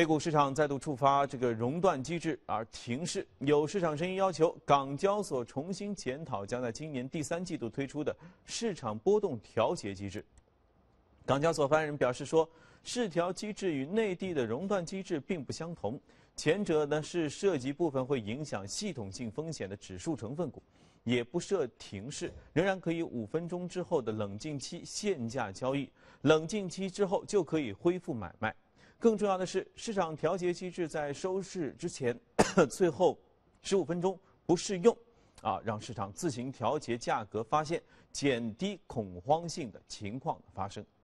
A 股市场再度触发这个熔断机制而停市，有市场声音要求港交所重新检讨将在今年第三季度推出的市场波动调节机制。港交所发言人表示说，市调机制与内地的熔断机制并不相同，前者呢是涉及部分会影响系统性风险的指数成分股，也不设停市，仍然可以五分钟之后的冷静期限价交易，冷静期之后就可以恢复买卖。更重要的是，市场调节机制在收市之前最后十五分钟不适用，啊，让市场自行调节价格，发现减低恐慌性的情况的发生。